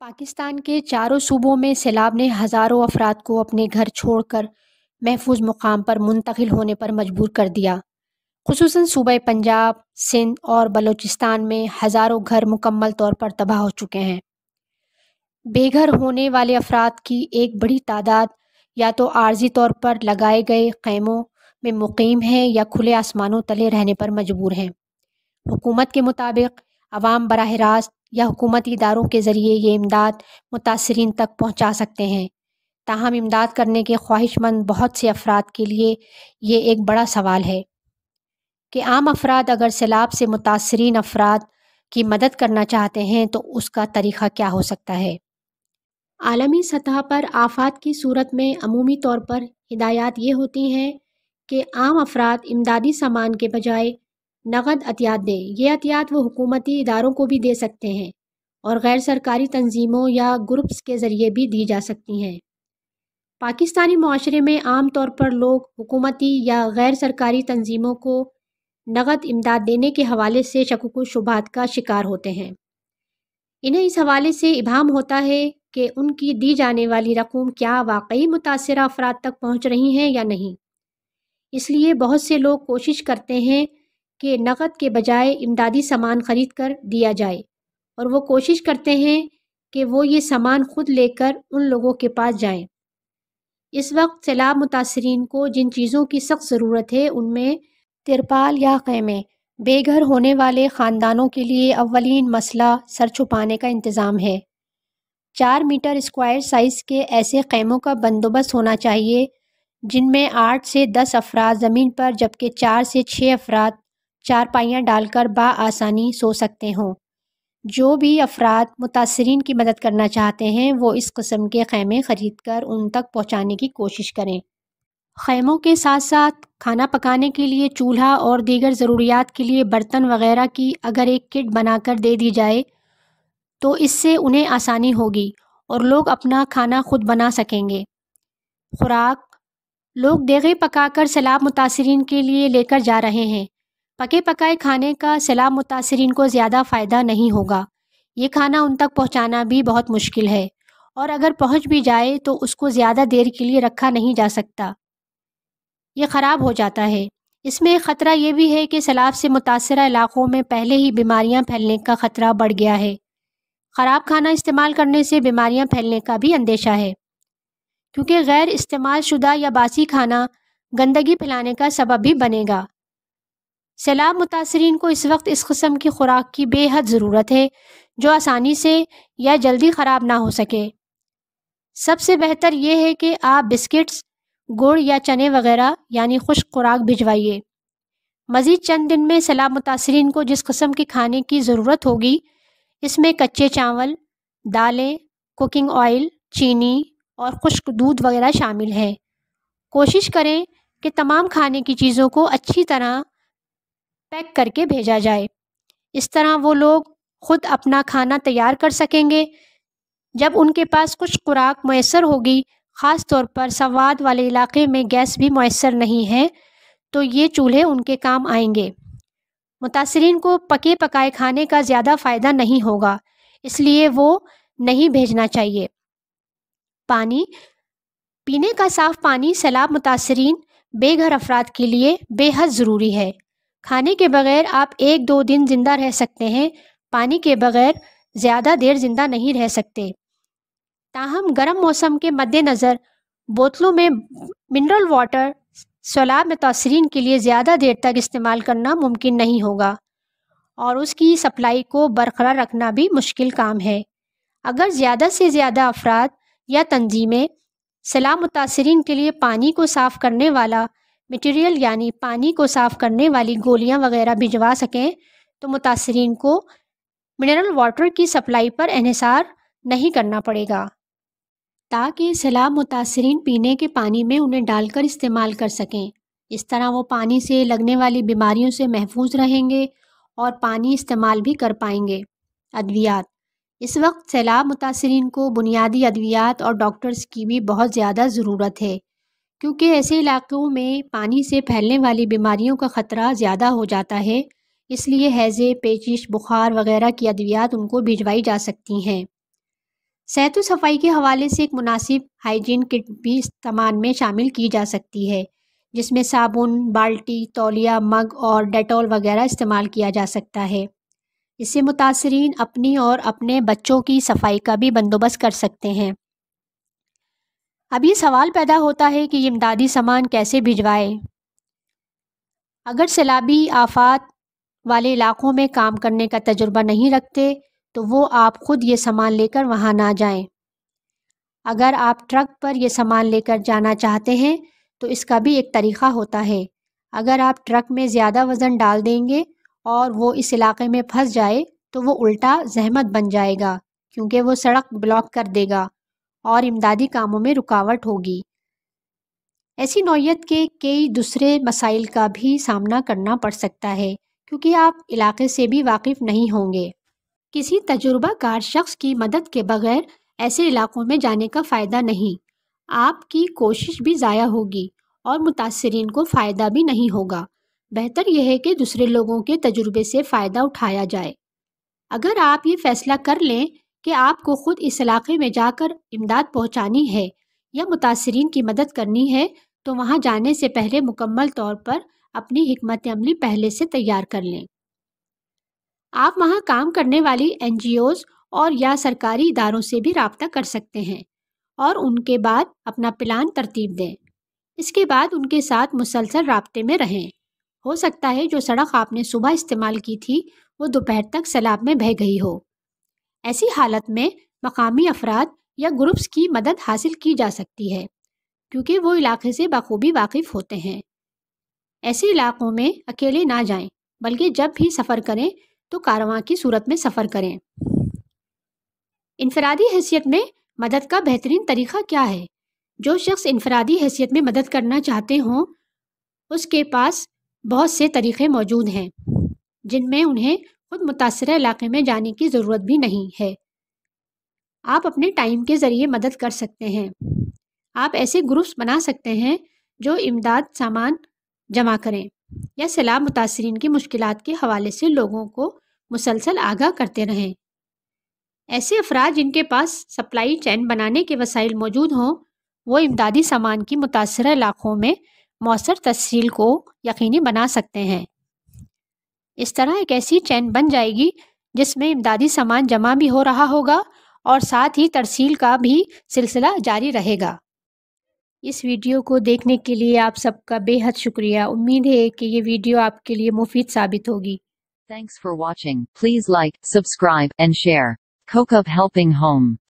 पाकिस्तान के चारों सूबों में सैलाब ने हज़ारों अफराद को अपने घर छोड़कर महफूज मुकाम पर मुंतकिल होने पर मजबूर कर दिया खसूस सूबह पंजाब सिंध और बलूचिस्तान में हज़ारों घर मुकम्मल तौर पर तबाह हो चुके हैं बेघर होने वाले अफराद की एक बड़ी तादाद या तो आर्जी तौर पर लगाए गए कैमों में मुकीम हैं या खुले आसमानों तले रहने पर मजबूर हैं हुकूमत के मुताबिक आवाम बरह रास्त या हुकूमती इदारों के ज़रिए ये इमदाद मुतासरीन तक पहुँचा सकते हैं ताहम इमदाद करने के ख्वाहिशमंद बहुत से अफराद के लिए ये एक बड़ा सवाल है कि आम अफराद अगर सैलाब से मुतासरीन अफराद की मदद करना चाहते हैं तो उसका तरीक़ा क्या हो सकता है आलमी सतह पर आफात की सूरत में अमूमी तौर पर हिदायत ये होती हैं कि आम अफराद इमदादी सामान के बजाय नकद अतियात दें ये अतियात वो हुकूमती इदारों को भी दे सकते हैं और गैर सरकारी तंजीमों या ग्रुप्स के ज़रिए भी दी जा सकती हैं पाकिस्तानी माशरे में आम तौर पर लोग हुकूमती या गैर सरकारी तंजीमों को नकद इमदाद देने के हवाले से शक शुबात का शिकार होते हैं इन्हें इस हवाले से इबाम होता है कि उनकी दी जाने वाली रकूम क्या वाकई मुतासर अफराद तक पहुँच रही हैं या नहीं इसलिए बहुत से लोग कोशिश करते हैं कि नकद के बजाय इमदादी सामान खरीद कर दिया जाए और वो कोशिश करते हैं कि वो ये सामान खुद लेकर उन लोगों के पास जाएं। इस वक्त सैलाब मुतासरीन को जिन चीज़ों की सख्त ज़रूरत है उनमें तिरपाल या खेमे बेघर होने वाले ख़ानदानों के लिए अवलिन मसला सर छुपाने का इंतज़ाम है चार मीटर स्क्वायर साइज़ के ऐसे खेमों का बंदोबस्त होना चाहिए जिनमें आठ से दस अफराद ज़मीन पर जबकि चार से छः अफराद चारपाइयाँ डालकर बासानी सो सकते हों जो भी अफराद मुतासरीन की मदद करना चाहते हैं वो इस कस्म के ख़ैमे ख़रीद कर उन तक पहुँचाने की कोशिश करें ख़ैमों के साथ साथ खाना पकाने के लिए चूल्हा और दीगर ज़रूरियात के लिए बर्तन वगैरह की अगर एक किट बनाकर दे दी जाए तो इससे उन्हें आसानी होगी और लोग अपना खाना खुद बना सकेंगे खुराक लोग देगे पकाकर सैलाब मुतासरीन के लिए लेकर जा रहे हैं पके पकाए खाने का सैलाब मुतासरीन को ज़्यादा फ़ायदा नहीं होगा ये खाना उन तक पहुँचाना भी बहुत मुश्किल है और अगर पहुँच भी जाए तो उसको ज़्यादा देर के लिए रखा नहीं जा सकता ये ख़राब हो जाता है इसमें ख़तरा ये भी है कि सैलाब से मुतासर इलाक़ों में पहले ही बीमारियाँ फैलने का ख़तरा बढ़ गया है ख़राब खाना इस्तेमाल करने से बीमारियाँ फैलने का भी अंदेशा है क्योंकि गैर इस्तेमाल शुदा या बासी खाना गंदगी फैलाने का सबब भी बनेगा सैलाब मुतासरीन को इस वक्त इस कस्म की खुराक की बेहद ज़रूरत है जो आसानी से या जल्दी ख़राब ना हो सके सबसे बेहतर यह है कि आप बिस्किट्स गुड़ या चने वगैरह यानी खुश खुराक भिजवाइए मज़ीद चंद दिन में सैलाब मुतासरीन को जिस कस्म के खाने की ज़रूरत होगी इसमें कच्चे चावल दालें कुकिंग ऑयल चीनी और खुश्क दूध वगैरह शामिल है कोशिश करें कि तमाम खाने की चीज़ों को अच्छी तरह पैक करके भेजा जाए इस तरह वो लोग खुद अपना खाना तैयार कर सकेंगे जब उनके पास कुछ खुराक मैसर होगी ख़ास तौर पर सवाद वाले इलाके में गैस भी मैसर नहीं है तो ये चूल्हे उनके काम आएंगे मुतासरीन को पके पकाए खाने का ज़्यादा फ़ायदा नहीं होगा इसलिए वो नहीं भेजना चाहिए पानी पीने का साफ़ पानी सैलाब मुतासरीन बेघर अफराद के लिए बेहद ज़रूरी है खाने के बगैर आप एक दो दिन ज़िंदा रह सकते हैं पानी के बगैर ज़्यादा देर ज़िंदा नहीं रह सकते ताहम गर्म मौसम के मद्देनज़र बोतलों में मिनरल वाटर सैलाब मुतासरीन के लिए ज़्यादा देर तक इस्तेमाल करना मुमकिन नहीं होगा और उसकी सप्लाई को बरकरार रखना भी मुश्किल काम है अगर ज़्यादा से ज़्यादा अफराद या तंजीमें सैलाब मुतासरीन के लिए पानी को साफ़ करने वाला मटेरियल यानी पानी को साफ़ करने वाली गोलियां वगैरह भिजवा सकें तो मुतासरीन को मिनरल वाटर की सप्लाई पर इहिसार नहीं करना पड़ेगा ताकि सैलाब मुतासरीन पीने के पानी में उन्हें डालकर इस्तेमाल कर सकें इस तरह वो पानी से लगने वाली बीमारियों से महफूज रहेंगे और पानी इस्तेमाल भी कर पाएंगे अद्वियात इस वक्त सैलाब मुतासरीन को बुनियादी अद्वियात और डॉक्टर्स की भी बहुत ज़्यादा ज़रूरत है क्योंकि ऐसे इलाकों में पानी से फैलने वाली बीमारियों का ख़तरा ज़्यादा हो जाता है इसलिए हैज़े पेचिश बुखार वगैरह की अद्वियात उनको भिजवाई जा सकती हैं सेहत सफाई के हवाले से एक मुनासिब हाइजीन किट भी इस्तेमाल में शामिल की जा सकती है जिसमें साबुन बाल्टी तौलिया मग और डेटॉल वगैरह इस्तेमाल किया जा सकता है इससे मुतासरीन अपनी और अपने बच्चों की सफाई का भी बंदोबस्त कर सकते हैं अब ये सवाल पैदा होता है कि इमदादी सामान कैसे भिजवाए अगर सैलाबी आफात वाले इलाकों में काम करने का तजुर्बा नहीं रखते तो वो आप खुद ये सामान लेकर वहाँ ना जाएं। अगर आप ट्रक पर यह सामान लेकर जाना चाहते हैं तो इसका भी एक तरीक़ा होता है अगर आप ट्रक में ज़्यादा वज़न डाल देंगे और वो इस इलाके में फंस जाए तो वो उल्टा जहमत बन जाएगा क्योंकि वो सड़क ब्लॉक कर देगा और इमदादी कामों में रुकावट होगी ऐसी नौीयत के कई दूसरे मसाइल का भी सामना करना पड़ सकता है क्योंकि आप इलाके से भी वाकिफ़ नहीं होंगे किसी तजुर्बाकार शख्स की मदद के बगैर ऐसे इलाकों में जाने का फ़ायदा नहीं आपकी कोशिश भी ज़ाया होगी और मुतासरीन को फ़ायदा भी नहीं होगा बेहतर यह है कि दूसरे लोगों के तजुर्बे से फ़ायदा उठाया जाए अगर आप ये फ़ैसला कर लें कि आपको खुद इस इलाके में जाकर इमदाद पहुंचानी है या मुतासरीन की मदद करनी है तो वहां जाने से पहले मुकम्मल तौर पर अपनी हमत अमली पहले से तैयार कर लें आप वहां काम करने वाली एन और या सरकारी इदारों से भी रबता कर सकते हैं और उनके बाद अपना प्लान तरतीब दें इसके बाद उनके साथ मुसलसल रबते में रहें हो सकता है जो सड़क आपने सुबह इस्तेमाल की थी वो दोपहर तक सैलाब में बह गई हो ऐसी हालत में मकामी अफराद या ग्रुप्स की मदद हासिल की जा सकती है क्योंकि वो इलाके से बखूबी वाकिफ़ होते हैं ऐसे इलाकों में अकेले ना जाएं, बल्कि जब भी सफ़र करें तो कारवां की सूरत में सफ़र करें इनफरादी हैसियत में मदद का बेहतरीन तरीक़ा क्या है जो शख्स इनफरादी हैसियत में मदद करना चाहते हों उसके पास बहुत से तरीक़े मौजूद हैं जिनमें उन्हें खुद मुतासर इलाके में जाने की ज़रूरत भी नहीं है आप अपने टाइम के ज़रिए मदद कर सकते हैं आप ऐसे ग्रुप्स बना सकते हैं जो इमदाद सामान जमा करें या सैलाब मुतासरी की मुश्किल के हवाले से लोगों को मुसलसल आगाह करते रहें ऐसे अफराज जिनके पास सप्लाई चैन बनाने के वसाइल मौजूद हों वो इमदादी सामान की मुतासर इलाक़ों में मौसर तस्ल को यकीनी बना सकते हैं इस तरह एक ऐसी चैन बन जाएगी जिसमें इमदादी सामान जमा भी हो रहा होगा और साथ ही तरसील का भी सिलसिला जारी रहेगा इस वीडियो को देखने के लिए आप सबका बेहद शुक्रिया उम्मीद है कि ये वीडियो आपके लिए मुफीद साबित होगी thanks for watching please like subscribe and share helping home